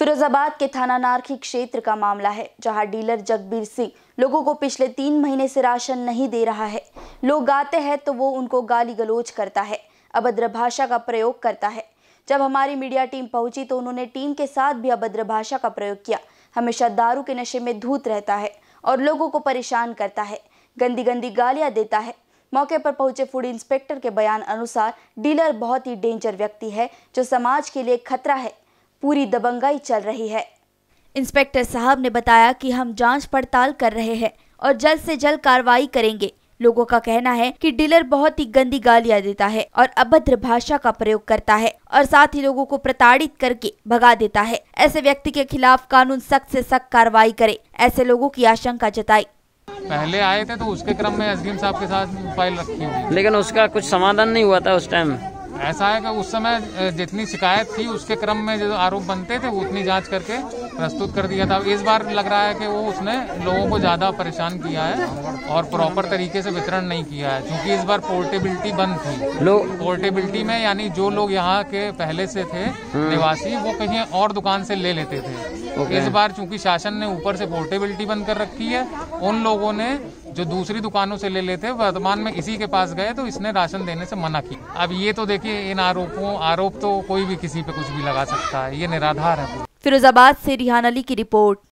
फिरोजाबाद के थाना नारखी क्षेत्र का मामला है जहां डीलर जगबीर सिंह लोगों को पिछले तीन महीने से राशन नहीं दे रहा है लोग गाते हैं तो वो उनको गाली गलोच करता है अभद्र भाषा का प्रयोग करता है जब हमारी मीडिया टीम पहुंची तो उन्होंने टीम के साथ भी अभद्र भाषा का प्रयोग किया हमेशा दारू के नशे में धूत रहता है और लोगों को परेशान करता है गंदी गंदी गालियां देता है मौके पर पहुंचे फूड इंस्पेक्टर के बयान अनुसार डीलर बहुत ही डेंजर व्यक्ति है जो समाज के लिए खतरा है पूरी दबंगाई चल रही है इंस्पेक्टर साहब ने बताया कि हम जांच पड़ताल कर रहे हैं और जल्द से जल्द कार्रवाई करेंगे लोगों का कहना है कि डीलर बहुत ही गंदी गालियां देता है और अभद्र भाषा का प्रयोग करता है और साथ ही लोगों को प्रताड़ित करके भगा देता है ऐसे व्यक्ति के खिलाफ कानून सख्त से सख्त कार्रवाई करे ऐसे लोगों की आशंका जताई पहले आए थे तो उसके क्रम में एसडीएम साहब के साथ फाइल रखी हुई लेकिन उसका कुछ समाधान नहीं हुआ था उस टाइम ऐसा है कि उस समय जितनी शिकायत थी उसके क्रम में जो आरोप बनते थे उतनी जांच करके प्रस्तुत कर दिया था इस बार लग रहा है कि वो उसने लोगों को ज़्यादा परेशान किया है और प्रॉपर तरीके से वितरण नहीं किया है क्योंकि इस बार पोर्टेबिलिटी बंद थी लोग पोर्टेबिलिटी में यानी जो लोग यहाँ के पहले से थे हाँ। निवासी वो कहीं और दुकान से ले लेते थे इस बार चूंकि शासन ने ऊपर से पोर्टेबिलिटी बंद कर रखी है उन लोगों ने जो दूसरी दुकानों से ले लेते वर्तमान में इसी के पास गए तो इसने राशन देने से मना किया अब ये तो देखिए इन आरोपों आरोप तो कोई भी किसी पे कुछ भी लगा सकता है ये निराधार है फिरोजाबाद से रिहान अली की रिपोर्ट